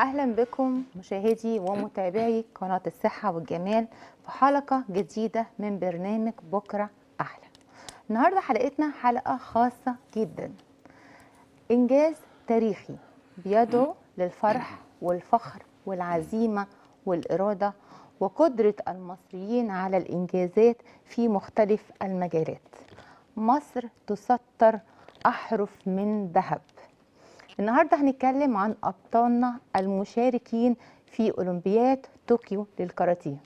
أهلا بكم مشاهدي ومتابعي قناة الصحة والجمال في حلقة جديدة من برنامج بكرة أحلى النهاردة حلقتنا حلقة خاصة جدا إنجاز تاريخي بيدعو للفرح والفخر والعزيمة والإرادة وقدرة المصريين على الإنجازات في مختلف المجالات مصر تسطر أحرف من ذهب النهارده هنتكلم عن ابطالنا المشاركين في اولمبياد طوكيو للكاراتيه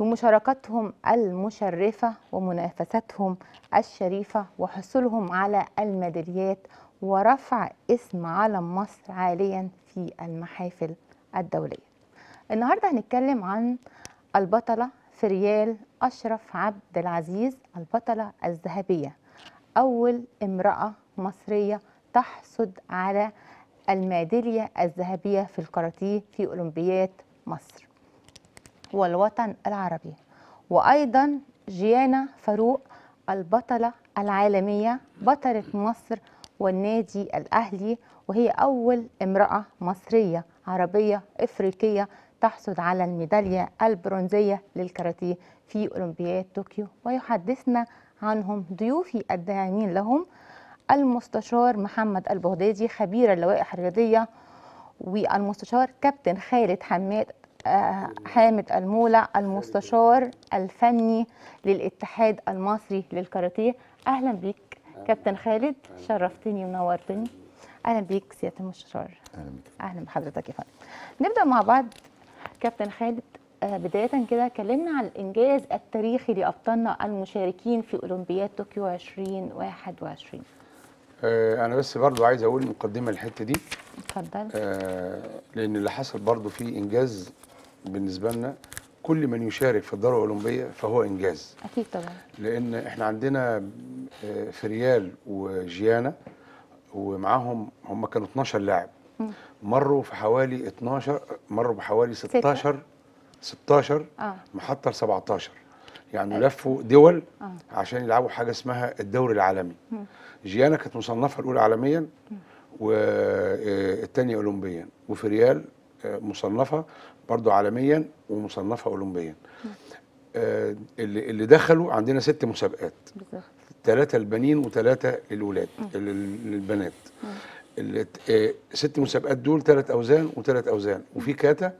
بمشاركتهم المشرفه ومنافساتهم الشريفه وحصولهم على الميداليات ورفع اسم علم مصر عاليا في المحافل الدوليه النهارده هنتكلم عن البطله فريال اشرف عبد العزيز البطله الذهبيه اول امراه مصريه تحصد على الميدالية الذهبية في الكاراتيه في أولمبياد مصر والوطن العربي وأيضا جيانا فاروق البطلة العالمية بطلة مصر والنادي الأهلي وهي أول امرأة مصرية عربية إفريقية تحصد على الميدالية البرونزية للكاراتيه في أولمبياد طوكيو ويحدثنا عنهم ضيوفي الداعمين لهم المستشار محمد البغدادي خبير اللوائح الرياضية والمستشار كابتن خالد حماد آه، حامد المولع المستشار الفني للاتحاد المصري للكاراتيه اهلا بيك كابتن خالد شرفتني ونورتني اهلا بيك سياده المستشار اهلا بك اهلا بحضرتك يا فندم نبدا مع بعض كابتن خالد آه، بدايه كده كلمنا عن الانجاز التاريخي لابطالنا المشاركين في اولمبياد طوكيو 2021 آه، انا بس برضو عايز اقول مقدمه للحته دي اتفضل آه، لان اللي حصل برضو فيه انجاز بالنسبه لنا كل من يشارك في الدوره الاولمبيه فهو انجاز اكيد طبعا لان احنا عندنا آه، فريال وجيانا ومعاهم هم كانوا 12 لاعب مروا في حوالي 12 مروا بحوالي 16 16 آه. محطه ل 17 يعني لفوا دول آه. عشان يلعبوا حاجه اسمها الدوري العالمي جيانا كانت مصنفه الاولى عالميا والثانيه آه، اولمبيا وفريال آه، مصنفه برضو عالميا ومصنفه اولمبيا اللي اللي دخلوا عندنا ست مسابقات ثلاثه البنين وثلاثه الاولاد البنات ست مسابقات دول ثلاث اوزان وثلاث اوزان وفي كاتا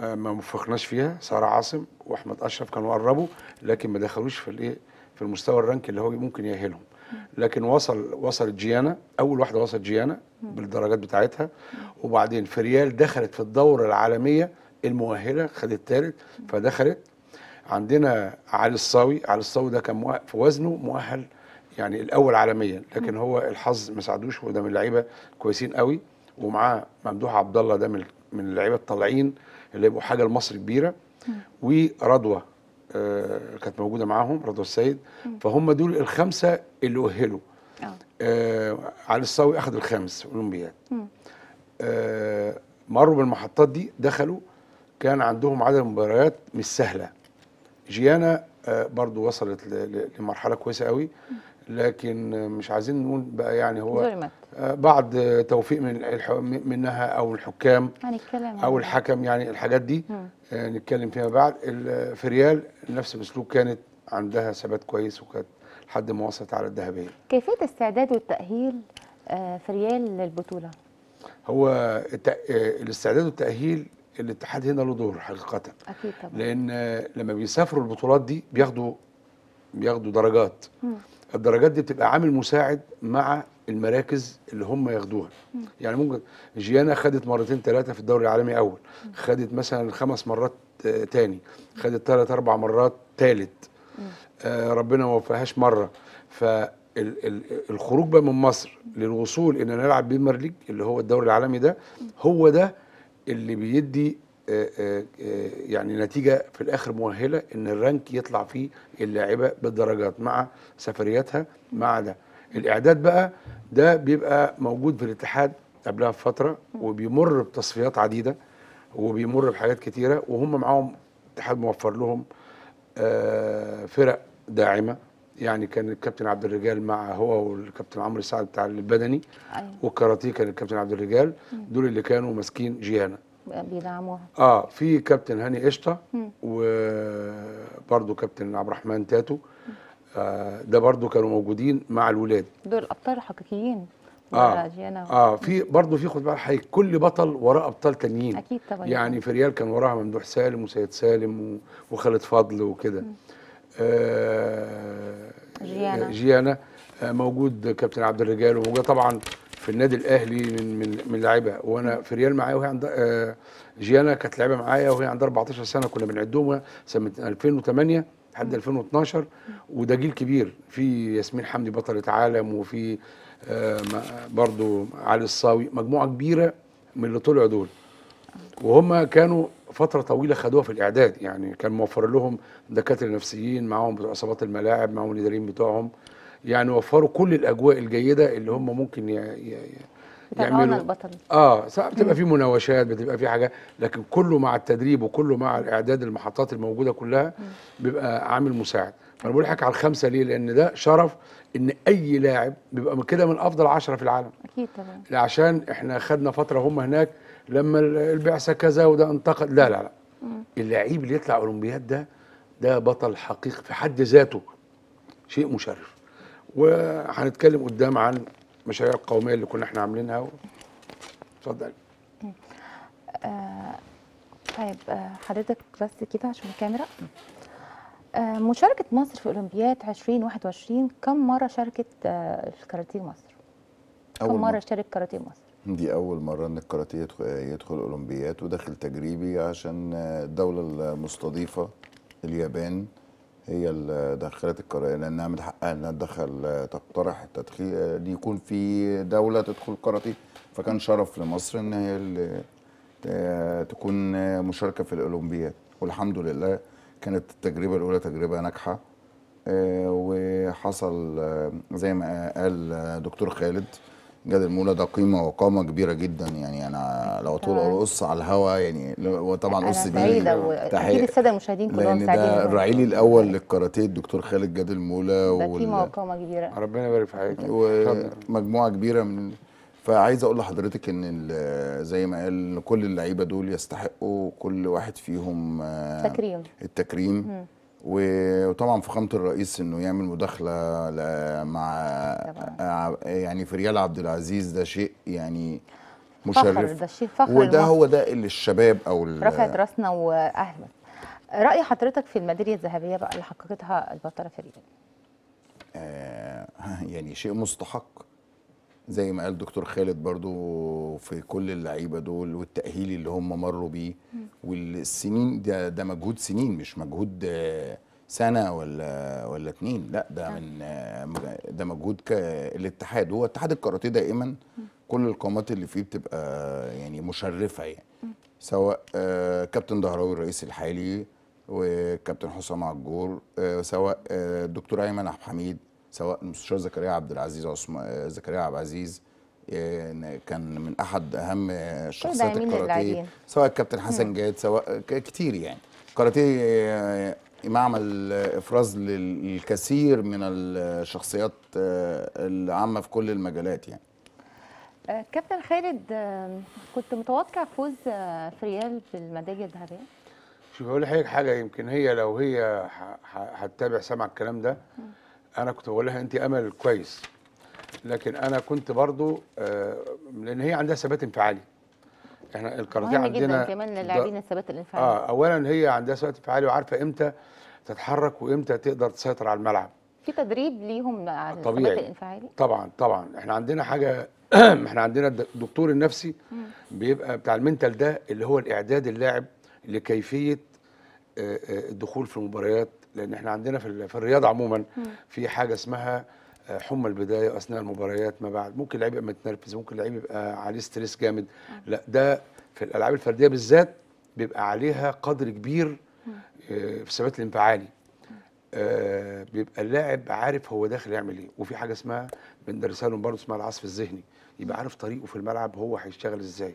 آه، ما وفقناش فيها ساره عاصم واحمد اشرف كانوا قربوا لكن ما دخلوش في الايه في المستوى الرانك اللي هو ممكن يأهلهم لكن وصل وصلت جيانا اول واحده وصلت جيانا بالدرجات بتاعتها وبعدين فريال دخلت في الدوره العالميه المؤهله خدت ثالث فدخلت عندنا علي الصاوي علي الصاوي ده كان في وزنه مؤهل يعني الاول عالميا لكن هو الحظ ما ساعدوش وده من اللعيبه كويسين قوي ومعاه ممدوح عبد الله ده من من اللعيبه الطالعين اللي يبقوا حاجه لمصر كبيره ورضوى آه كانت موجوده معاهم رضوى السيد فهم دول الخمسه اللي اهلوا آه, آه، علي الصاوي اخذ الخامس اولمبياد آه مروا بالمحطات دي دخلوا كان عندهم عدد مباريات مش سهله جيانا آه برضو وصلت لمرحله كويسه قوي لكن مش عايزين نقول بقى يعني هو ظلمت آه، توفيق من منها او الحكام هنتكلم يعني او يعني. الحكم يعني الحاجات دي آه، نتكلم فيها بعد في ريال نفس الاسلوب كانت عندها ثبات كويس وكانت لحد ما وصلت على الذهبيه كيفيه استعداد والتاهيل آه، في ريال للبطوله هو الاستعداد والتاهيل الاتحاد هنا له دور حقيقه اكيد طبعا لان لما بيسافروا البطولات دي بياخدوا بياخدوا درجات مم. الدرجات دي بتبقى عامل مساعد مع المراكز اللي هم ياخدوها يعني ممكن جيانا خدت مرتين ثلاثه في الدوري العالمي اول خدت مثلا خمس مرات آه، تاني خدت ثلاث اربع مرات ثالث آه ربنا ما وفقهاش مره فالخروج بقى من مصر للوصول ان نلعب بريمير ليج اللي هو الدوري العالمي ده هو ده اللي بيدي آه، آه، آه، يعني نتيجه في الاخر مؤهله ان الرانك يطلع فيه اللاعبه بالدرجات مع سفرياتها مع ده الاعداد بقى ده بيبقى موجود في الاتحاد قبلها بفتره وبيمر بتصفيات عديده وبيمر بحاجات كتيره وهم معاهم الاتحاد موفر لهم فرق داعمه يعني كان الكابتن عبد الرجال مع هو والكابتن عمرو سعد بتاع البدني أيوة. والكاراتيه كان الكابتن عبد الرجال دول اللي كانوا ماسكين جيانا بيدعموها اه في كابتن هاني قشطه وبرده كابتن عبد الرحمن تاتو آه ده برده كانوا موجودين مع الولاد دول ابطال حقيقيين اه اه في برضه في خد بالك حضرتك كل بطل وراه ابطال تانيين اكيد طبعا يعني في ريال كان وراها ممدوح سالم وسيد سالم وخالد فضل وكده آه جيانا جيانا آه، موجود كابتن عبد الرجال وموجود طبعا في النادي الاهلي من من من لعيبه وانا في ريال معايا وهي عندها آه، جيانا كانت لعيبه معايا وهي عندها 14 سنه كنا بنعدهم سنه 2008 لحد 2012 وده جيل كبير في ياسمين حمدي بطله عالم وفي آه، برضو علي الصاوي مجموعه كبيره من اللي طلعوا دول وهم كانوا فتره طويله خدوها في الاعداد يعني كان موفر لهم دكاتره نفسيين معاهم بتوع عصابات الملاعب معاهم الاداريين بتوعهم يعني وفروا كل الاجواء الجيده اللي هم ممكن يعملوا البطل اه ساعات بتبقى في مناوشات بتبقى في حاجه لكن كله مع التدريب وكله مع الاعداد المحطات الموجوده كلها بيبقى عامل مساعد فانا بقول لك على الخمسه ليه لان ده شرف ان اي لاعب بيبقى من كده من افضل عشرة في العالم اكيد طبعا عشان احنا خدنا فتره هم هناك لما البعثه كذا وده انتقد لا لا لا اللعيب اللي يطلع اولمبياد ده ده بطل حقيقي في حد ذاته شيء مشرف وهنتكلم قدام عن المشاريع القوميه اللي كنا احنا عاملينها اتفضل آه طيب آه حضرتك بس كده عشان الكاميرا آه مشاركة مصر في أولمبياد 2021 كم مرة شاركت آه، الكاراتيه مصر؟ كم مرة مرة شارك كاراتيه مصر؟ دي أول مرة إن الكاراتيه يدخل أولمبياد وداخل تجريبي عشان آه، الدولة المستضيفة اليابان هي اللي دخلت القرار لانها من حقها انها تدخل تقترح التدخين آه، يكون في دوله تدخل كاراتيه فكان شرف لمصر ان هي اللي آه، تكون مشاركه في الاولمبياد والحمد لله كانت التجربه الاولى تجربه ناجحه آه، وحصل زي ما قال دكتور خالد جاد المولى ده قيمه وقامه كبيره جدا يعني انا لو طول ارقص على الهوا يعني وطبعا ارقص بيه تحيه اكيد الساده المشاهدين كلهم سعيدين ده الرعيلي الاول للكاراتيه الدكتور خالد جاد المولى ده قيمه وقامه كبيره ربنا يبارك في حياتك ومجموعه كبيره من فعايز اقول لحضرتك ان زي ما قال كل اللعيبه دول يستحقوا كل واحد فيهم آه، التكريم التكريم م. وطبعا فخامه الرئيس انه يعمل مداخله مع يعني في ريال عبد العزيز ده شيء يعني مشرف ده شيء فخر وده هو ده اللي الشباب او رفعت راسنا واهلا راي حضرتك في الميداليه الذهبيه بقى اللي حققتها البطله في ريال آه يعني شيء مستحق زي ما قال دكتور خالد برضو في كل اللعيبه دول والتاهيل اللي هم مروا بيه والسنين ده ده مجهود سنين مش مجهود آه، سنه ولا ولا اتنين لا ده نعم. من آه، ده مجهود الاتحاد هو اتحاد الكاراتيه دائما كل القامات اللي فيه بتبقى يعني مشرفه يعني سواء آه، كابتن دهراوي الرئيس الحالي وكابتن حسام عجور سواء دكتور ايمن عبد الحميد سواء المستشار زكريا عبد العزيز عثمان زكريا عبد العزيز كان من احد اهم الشخصيات الكاراتيه سواء الكابتن حسن جاد سواء كتير يعني كاراتيه آه، معمل افراز للكثير من الشخصيات آه، العامه في كل المجالات يعني آه، كابتن خالد كنت متوقع فوز فريال بالميداليه الذهبيه شوف اقول لحضرتك حاجه يمكن هي لو هي هتتابع سمع الكلام ده انا كنت بقول لها انت امل كويس لكن انا كنت برضو آه، لان هي عندها ثبات انفعالي احنا الكاراتيه عندنا جدا كمان للاعبين الثبات الانفعالي اه اولا هي عندها ثبات انفعالي وعارفه امتى تتحرك وامتى تقدر تسيطر على الملعب في تدريب ليهم على الثبات الانفعالي طبعا طبعا احنا عندنا حاجه احنا عندنا الدكتور النفسي بيبقى بتاع المنتال ده اللي هو الاعداد اللاعب لكيفيه آه، آه، الدخول في المباريات لان احنا عندنا في الرياضه عموما في حاجه اسمها حمى البدايه واثناء المباريات ما بعد ممكن اللعيب يبقى متنرفز ممكن اللعيب يبقى عليه ستريس جامد لا ده في الالعاب الفرديه بالذات بيبقى عليها قدر كبير آه، في الثبات الانفعالي آه، بيبقى اللاعب عارف هو داخل يعمل ايه وفي حاجه اسمها بندرسها لهم برضه اسمها العصف الذهني يبقى عارف طريقه في الملعب هو هيشتغل ازاي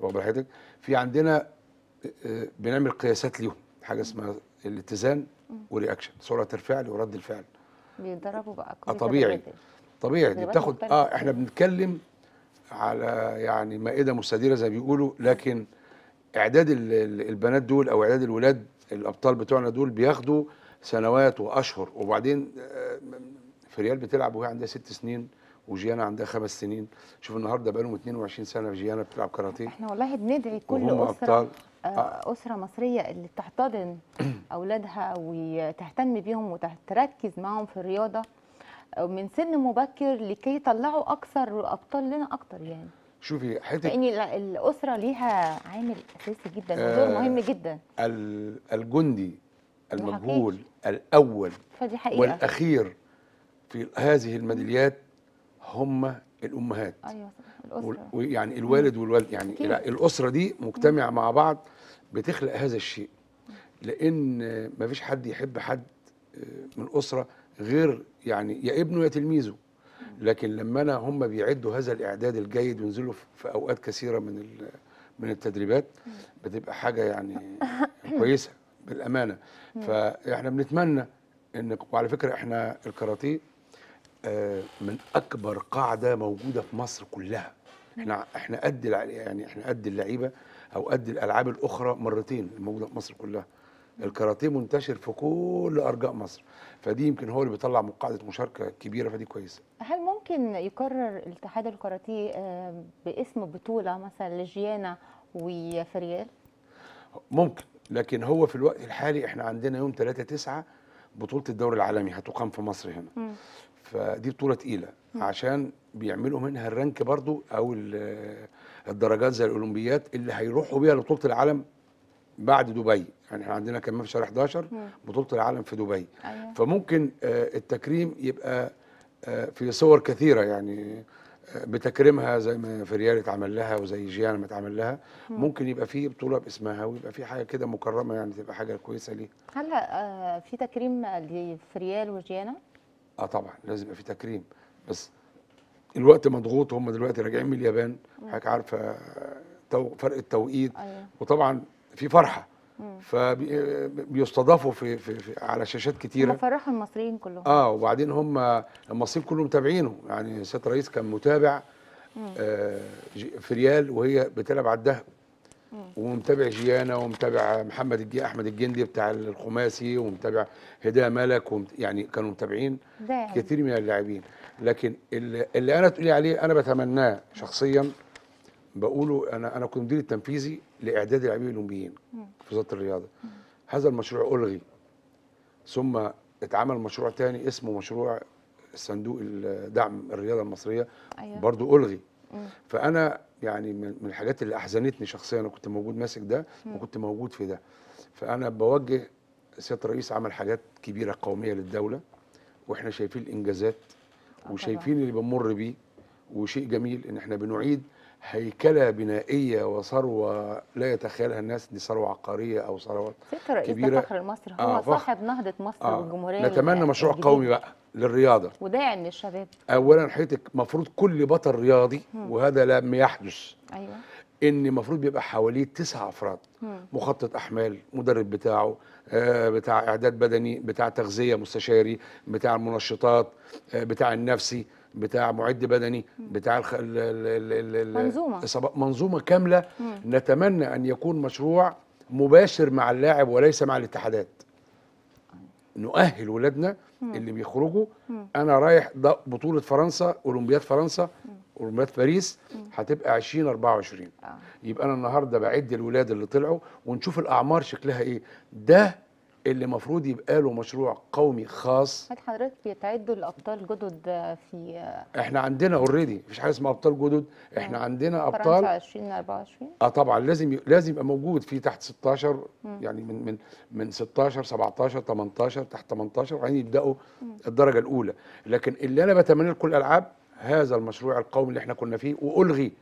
واخد حضرتك في عندنا آه، بنعمل قياسات ليهم حاجه اسمها الاتزان ورياكشن سرعه الفعل ورد الفعل بيتضربوا بقى آه، كل طبيعي طبيعي دي بتاخد اه احنا بنتكلم على يعني مائده مستديره زي ما بيقولوا لكن اعداد البنات دول او اعداد الولاد الابطال بتوعنا دول بياخدوا سنوات واشهر وبعدين آه، فريال بتلعب وهي عندها ست سنين وجيانا عندها خمس سنين شوف النهارده بقى لهم 22 سنه في جيانا بتلعب كاراتيه احنا والله بندعي كل اسره أبطال. آه، آه. اسره مصريه اللي تحتضن اولادها وتهتم بيهم وتركز معاهم في الرياضه من سن مبكر لكي يطلعوا اكثر أبطال لنا أكثر يعني شوفي حته لان الاسره ليها عامل اساسي جدا ودور آه مهم جدا الجندي المجهول الاول فدي حقيقة. والاخير في هذه الميداليات هم الامهات ايوه الاسره ويعني الوالد والوالد يعني كيف. الاسره دي مجتمعه مع بعض بتخلق هذا الشيء لان ما فيش حد يحب حد آه، من الاسره غير يعني يا ابنه يا تلميذه لكن لما انا هم بيعدوا هذا الاعداد الجيد وينزلوا في اوقات كثيره من من التدريبات بتبقى حاجه يعني كويسه بالامانه فاحنا بنتمنى ان وعلى فكره احنا الكاراتيه من اكبر قاعده موجوده في مصر كلها احنا احنا قد يعني احنا قد اللعيبه او قد الالعاب الاخرى مرتين الموجوده في مصر كلها الكاراتيه منتشر في كل ارجاء مصر فدي يمكن هو اللي بيطلع من قاعده مشاركه كبيره فدي كويسه هل ممكن يقرر الاتحاد الكاراتيه آه، باسم بطوله مثلا لجيانا وفريال ممكن لكن هو في الوقت الحالي احنا عندنا يوم 3 9 بطوله الدوري العالمي هتقام في مصر هنا م. فدي بطوله تقيله عشان بيعملوا منها الرانك برضو او الدرجات زي الاولمبيات اللي هيروحوا بيها لبطوله العالم بعد دبي يعني احنا عندنا كمان في شهر 11 بطوله العالم في دبي أيوة. فممكن آه، التكريم يبقى آه، في صور كثيره يعني آه، بتكريمها زي ما فريال اتعمل لها وزي جيانا ما اتعمل لها ممكن يبقى في بطوله باسمها ويبقى في حاجه كده مكرمه يعني تبقى حاجه كويسه ليه هل في تكريم لفريال وجيانا اه طبعا لازم يبقى في تكريم بس الوقت مضغوط هم دلوقتي راجعين من اليابان حضرتك عارفه آه، فرق التوقيت أيوة. وطبعا في فرحه فبيستضافوا آه، في, في, في على شاشات كتيره فرحوا المصريين كلهم اه وبعدين هم المصريين كلهم متابعينه يعني سياده الرئيس كان متابع آه في ريال وهي بتلعب على الذهب ومتابع جيانا ومتابع محمد الجي احمد الجندي بتاع الخماسي ومتابع هدايا ملك ومت... يعني كانوا متابعين داعم. كتير من اللاعبين لكن اللي, اللي انا تقولي عليه انا بتمناه شخصيا بقوله انا انا كنت مدير التنفيذي لاعداد اللاعبين الاولمبيين في وزاره الرياضه هذا المشروع الغي ثم اتعمل مشروع تاني اسمه مشروع صندوق دعم الرياضه المصريه أيوة. برضو الغي مم. فانا يعني من الحاجات اللي احزنتني شخصيا انا كنت موجود ماسك ده وكنت موجود في ده فانا بوجه سياده الرئيس عمل حاجات كبيره قوميه للدوله واحنا شايفين الانجازات آه، وشايفين اللي بنمر بيه وشيء جميل ان احنا بنعيد هيكله بنائيه وثروه لا يتخيلها الناس دي ثروه عقاريه او ثروات كبيره فخر مصر هو آه صاحب نهضه مصر آه والجمهوريه نتمنى مشروع الجديد. قومي بقى للرياضه وداعم للشباب اولا حضرتك المفروض كل بطل رياضي وهذا لم يحدث ايوه ان المفروض بيبقى حواليه تسع افراد مخطط احمال مدرب بتاعه آه بتاع اعداد بدني بتاع تغذيه مستشاري بتاع المنشطات آه بتاع النفسي بتاع معد بدني بتاع الخ... ال... ال... ال... منظومه منظومه كامله مم. نتمنى ان يكون مشروع مباشر مع اللاعب وليس مع الاتحادات نؤهل ولادنا اللي بيخرجوا مم. انا رايح ده بطوله فرنسا اولمبياد فرنسا اولمبياد باريس هتبقى 24 آه. يبقى انا النهارده بعد الولاد اللي طلعوا ونشوف الاعمار شكلها ايه ده اللي المفروض يبقى له مشروع قومي خاص هل حضرتك بيتعدوا الابطال جدد في احنا عندنا اوريدي مفيش حاجه اسمها ابطال جدد احنا مم. عندنا ابطال فرنسا 20 24 اه طبعا لازم ي... لازم يبقى موجود في تحت 16 مم. يعني من من من 16 17 18 تحت 18 وبعدين يبداوا مم. الدرجه الاولى لكن اللي انا بتمنى لكل الالعاب هذا المشروع القومي اللي احنا كنا فيه والغي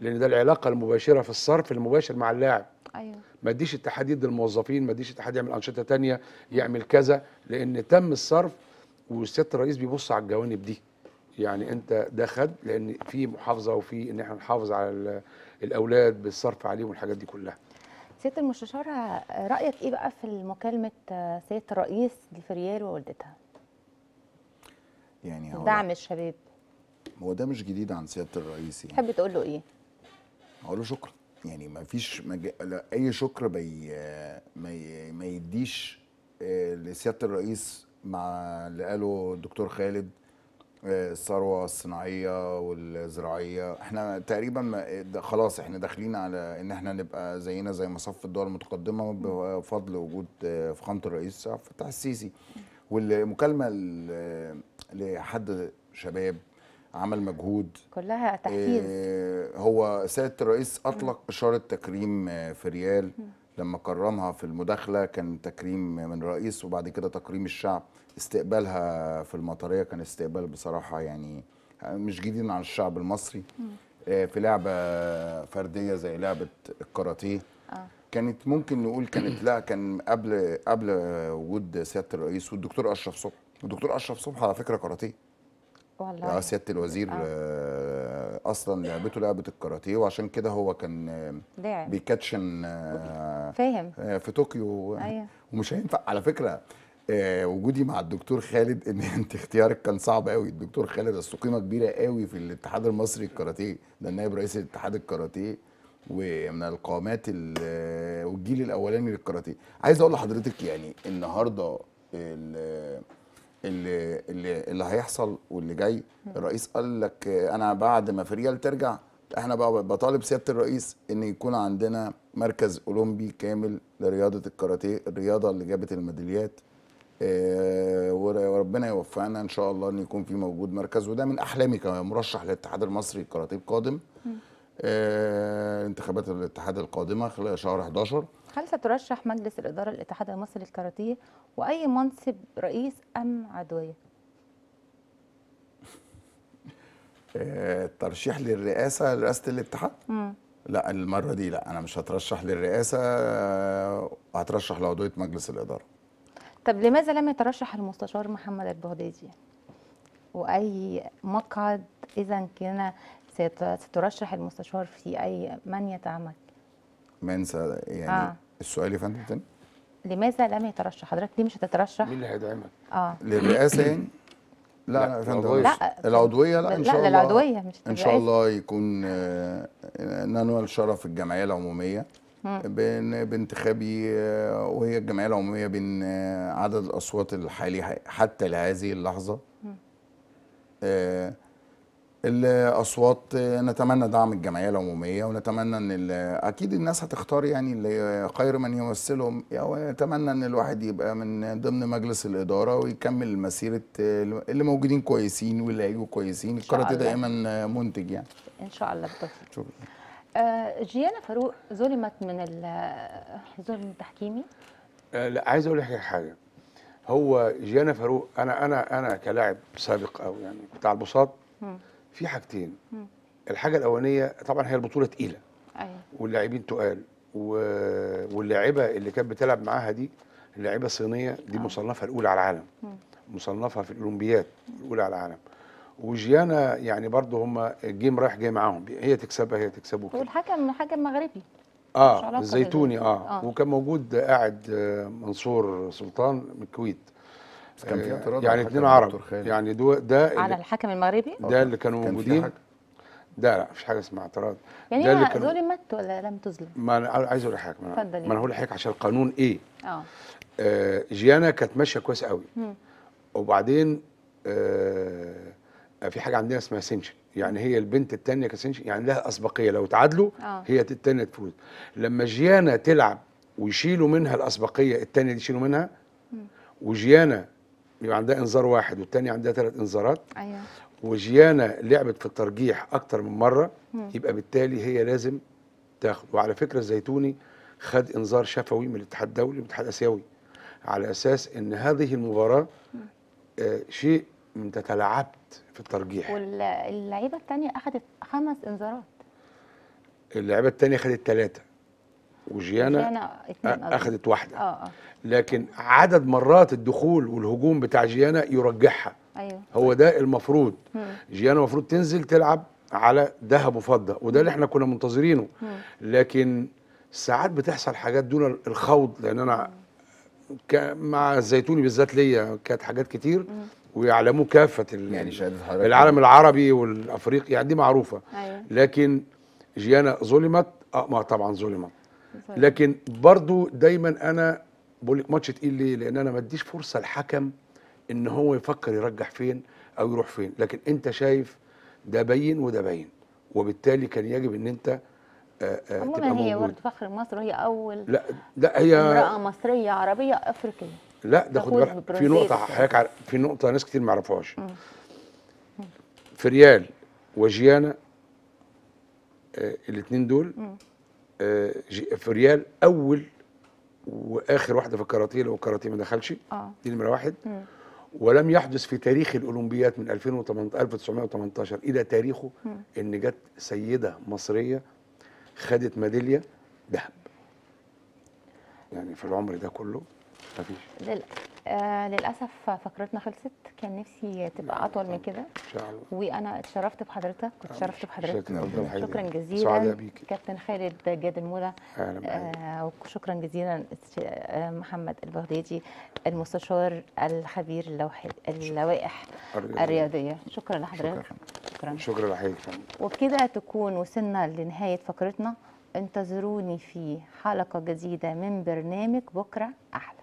لان ده العلاقه المباشره في الصرف المباشر مع اللاعب ايوه ما اديش اتحاد يدي الموظفين ما اديش اتحاد يعمل انشطه تانية يعمل كذا لان تم الصرف وسياده الرئيس بيبص على الجوانب دي يعني انت ده خد لان في محافظه وفي ان احنا نحافظ على الاولاد بالصرف عليهم والحاجات دي كلها سياده المستشار رايك ايه بقى في مكالمه سياده الرئيس لفريال ووالدتها يعني هو دعم الشباب هو ده مش جديد عن سياده الرئيس يعني تحب تقول له ايه اقول له شكرا يعني ما فيش مج... اي شكر بي... ما, ي... ما يديش آه، لسياده الرئيس مع اللي قاله الدكتور خالد آه، الثروه الصناعيه والزراعيه احنا تقريبا خلاص احنا داخلين على ان احنا نبقى زينا زي مصف الدول المتقدمه بفضل وجود آه، فخامه الرئيس عبد الفتاح السيسي والمكالمه لحد شباب عمل مجهود كلها تحفيز آه، هو سياده الرئيس اطلق اشاره تكريم آه، في ريال لما كرمها في المداخله كان تكريم من رئيس وبعد كده تكريم الشعب استقبالها في المطريه كان استقبال بصراحه يعني مش جديد عن الشعب المصري آه، في لعبه فرديه زي لعبه الكاراتيه كانت ممكن نقول كانت لا كان قبل قبل وجود سياده الرئيس والدكتور اشرف صبحي والدكتور اشرف صبحي على فكره كاراتيه والله سياده الوزير آه. آه. اصلا لعبته لعبه الكاراتيه وعشان كده هو كان داعم. بيكاتشن آه فاهم آه، في طوكيو أيوه. ومش هينفع على فكره آه وجودي مع الدكتور خالد ان انت اختيارك كان صعب قوي الدكتور خالد استقيمه قيمه كبيره قوي في الاتحاد المصري الكاراتيه ده نائب رئيس الاتحاد الكاراتيه ومن القامات آه، والجيل الاولاني للكاراتيه عايز اقول لحضرتك يعني النهارده اللي اللي اللي هيحصل واللي جاي الرئيس قال لك انا بعد ما فريال ترجع احنا بقى بطالب سياده الرئيس ان يكون عندنا مركز اولمبي كامل لرياضه الكاراتيه الرياضه اللي جابت الميداليات آه، وربنا يوفقنا ان شاء الله ان يكون في موجود مركز وده من احلامي كمرشح للاتحاد المصري للكاراتيه القادم آه، انتخابات الاتحاد القادمه خلال شهر 11 هل سترشح مجلس الإدارة الاتحاد المصري للكاراتيه وأي منصب رئيس أم عضوية؟ آه، ترشيح للرئاسة لرئاسة الاتحاد؟ مم. لا المرة دي لا أنا مش هترشح للرئاسة آه، هترشح لعضوية مجلس الإدارة طب لماذا لم يترشح المستشار محمد البغدادي؟ وأي مقعد إذا كان سترشح المستشار في أي من يتعمل؟ من يعني آه. السؤال يا فندم تاني لماذا لم يترشح حضرتك ليه مش هتترشح؟ مين اللي هيدعمك؟ اه للرئاسه يعني؟ لا لا يا فندم لا العضويه لا ان شاء الله لا العضويه مش ان شاء الله يكون آه، ننوال شرف الجمعيه العموميه بانتخابي آه، وهي الجمعيه العموميه بين آه، عدد الاصوات الحالي حتى لهذه اللحظه الاصوات نتمنى دعم الجمعيه العموميه ونتمنى ان اكيد الناس هتختار يعني اللي خير من يمثلهم ونتمنى ان الواحد يبقى من ضمن مجلس الاداره ويكمل مسيره اللي موجودين كويسين واللي هيجوا كويسين القرار دايما منتج يعني ان شاء الله بالتوفيق شكرا آه، جيانا فاروق ظلمت من الظلم التحكيمي آه، لا عايز اقول لك حاجه هو جيانا فاروق انا انا انا كلاعب سابق او يعني بتاع البساط في حاجتين الحاجه الاولانيه طبعا هي البطوله تقيله ايوه واللاعبين تقال و... واللاعبه اللي كانت بتلعب معاها دي اللاعبه الصينيه دي آه. مصنفه الاولى على العالم مصنفه في الاولمبياد الاولى على العالم وجيانا يعني برضه هم الجيم رايح جاي معاهم هي تكسبها هي تكسبه والحكم حكم مغربي اه الزيتوني آه. اه وكان موجود قاعد آه، منصور سلطان من الكويت بس كان في إيه، اعتراض يعني اثنين عرب يعني دو ده على الحكم المغربي ده اللي كانوا موجودين ده لا مفيش حاجه اسمها اعتراض يعني ده اللي كانوا ظلمت ولا لم تظلم؟ ما انا عايز اقول لحضرتك ما انا هقول لحضرتك عشان القانون ايه؟ آه. اه جيانا كانت ماشيه كويس قوي وبعدين آه في حاجه عندنا اسمها سنشن يعني هي البنت الثانيه كسنشن يعني لها اسبقيه لو تعادلوا آه. هي الثانيه تفوز لما جيانا تلعب ويشيلوا منها الاسبقيه الثانيه دي يشيلوا منها وجيانا يبقى عندها انذار واحد والتانية عندها ثلاث انذارات ايوه وجيانا لعبت في الترجيح اكتر من مره مم. يبقى بالتالي هي لازم تاخد وعلى فكره الزيتوني خد انذار شفوي من الاتحاد الدولي والاتحاد الاسيوي على اساس ان هذه المباراه آه شيء من تتلعبت في الترجيح واللعيبه الثانيه اخذت خمس انذارات اللعيبه الثانيه خدت ثلاثه وجيانا اخذت واحده آه آه. لكن عدد مرات الدخول والهجوم بتاع جيانا يرجحها أيوه. هو ده المفروض مم. جيانا المفروض تنزل تلعب على ذهب وفضه وده اللي احنا كنا منتظرينه مم. لكن ساعات بتحصل حاجات دون الخوض لان انا مع الزيتوني بالذات ليا كانت حاجات كتير مم. ويعلموه كافه يعني العالم العربي والافريقي يعني دي معروفه أيوه. لكن جيانا ظلمت اه ما طبعا ظلمت طيب. لكن برضو دايما انا بقول لك ماتش تقيل ليه؟ لان انا ما اديش فرصه للحكم ان هو يفكر يرجح فين او يروح فين، لكن انت شايف ده باين وده باين وبالتالي كان يجب ان انت آه، آه، عموما هي ورد فخر مصر هي اول لا لا هي امراه مصريه عربيه افريقيه لا ده خد بالك في نقطه حضرتك في نقطه ناس كتير ما يعرفوهاش فريال وجيانا آه، الاثنين دول مم. فريال اول واخر واحده في الكاراتيه لو الكاراتيه ما دخلش آه. دي نمره واحد مم. ولم يحدث في تاريخ الاولمبياد من 2018 1918 الى تاريخه مم. ان جت سيده مصريه خدت ميداليه ذهب يعني في العمر ده كله مفيش آه للاسف فقرتنا خلصت كان نفسي تبقى نعم، اطول من نعم. كده ان شاء الله وانا اتشرفت بحضرتك كنت نعم. اتشرفت بحضرتك شكرا جزيلا كابتن خالد جاد المولى آه وشكرا جزيلا آه، محمد البغدادي المستشار الخبير اللوائح الرياضيه شكرا لحضرتك شكرا شكرا لحضرتك وبكده تكون وصلنا لنهايه فقرتنا انتظروني في حلقه جديده من برنامج بكره احلى